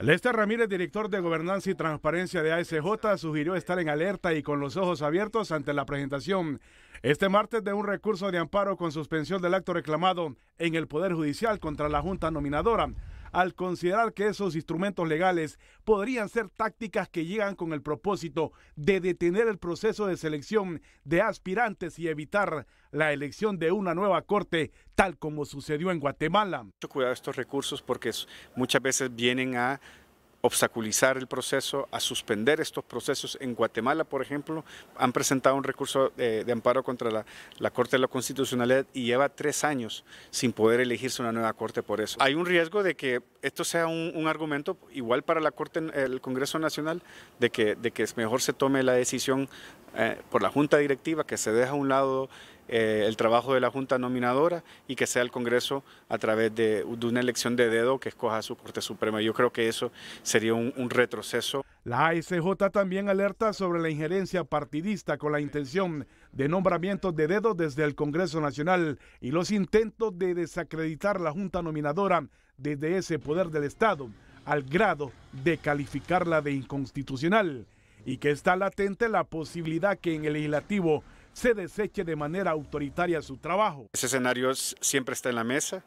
Lester Ramírez, director de Gobernanza y Transparencia de ASJ, sugirió estar en alerta y con los ojos abiertos ante la presentación este martes de un recurso de amparo con suspensión del acto reclamado en el Poder Judicial contra la Junta Nominadora al considerar que esos instrumentos legales podrían ser tácticas que llegan con el propósito de detener el proceso de selección de aspirantes y evitar la elección de una nueva corte, tal como sucedió en Guatemala. Mucho cuidado estos recursos porque muchas veces vienen a obstaculizar el proceso, a suspender estos procesos. En Guatemala, por ejemplo, han presentado un recurso eh, de, amparo contra la, Corte de la Constitucionalidad y lleva tres años sin poder elegirse una nueva Corte por eso. Hay un riesgo de que esto sea un, argumento igual para la Corte, el Congreso Nacional, de que, de que mejor se tome la decisión eh, por la Junta Directiva, que se deja a un lado eh, el trabajo de la Junta Nominadora y que sea el Congreso a través de, una elección de dedo que escoja su Corte Suprema. Yo creo que eso sería un, un retroceso. La ASJ también alerta sobre la injerencia partidista con la intención de nombramientos de dedo desde el Congreso Nacional y los intentos de desacreditar la Junta Nominadora desde ese poder del Estado al grado de calificarla de inconstitucional y que está latente la posibilidad que en el legislativo se deseche de manera autoritaria su trabajo. Ese escenario siempre está en la mesa.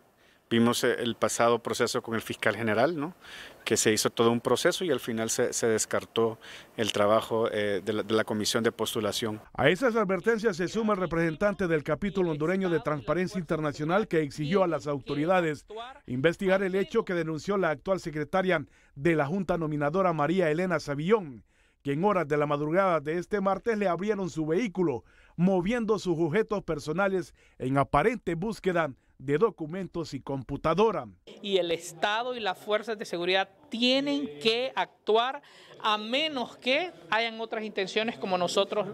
Vimos eh, el pasado proceso con el fiscal general, ¿no? que se hizo todo un proceso y al final se, descartó el trabajo eh, de, la, comisión de postulación. A esas advertencias se suma el representante del capítulo hondureño de Transparencia Internacional que exigió a las autoridades investigar el hecho que denunció la actual secretaria de la Junta Nominadora María Elena Savillón, que en horas de la madrugada de este martes le abrieron su vehículo moviendo sus objetos personales en aparente búsqueda de documentos y computadora. Y el Estado y las fuerzas de seguridad tienen que actuar a menos que hayan otras intenciones como nosotros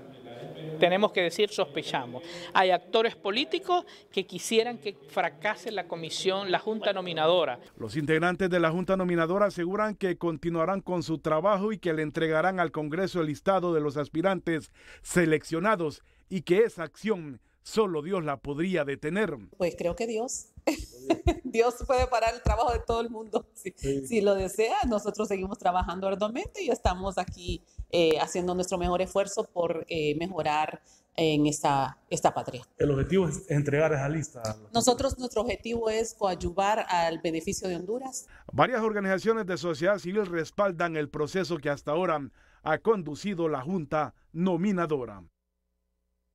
tenemos que decir sospechamos. Hay actores políticos que quisieran que fracase la comisión, la junta nominadora. Los integrantes de la junta nominadora aseguran que continuarán con su trabajo y que le entregarán al Congreso el listado de los aspirantes seleccionados y que esa acción solo Dios la podría detener. Pues creo que Dios. Dios puede parar el trabajo de todo el mundo. Si, lo desea, nosotros seguimos trabajando arduamente y estamos aquí eh, haciendo nuestro mejor esfuerzo por eh, mejorar en esta, esta patria. El objetivo es entregar esa lista. Nosotros, nuestro objetivo es coadyuvar al beneficio de Honduras. Varias organizaciones de sociedad civil respaldan el proceso que hasta ahora ha conducido la Junta Nominadora.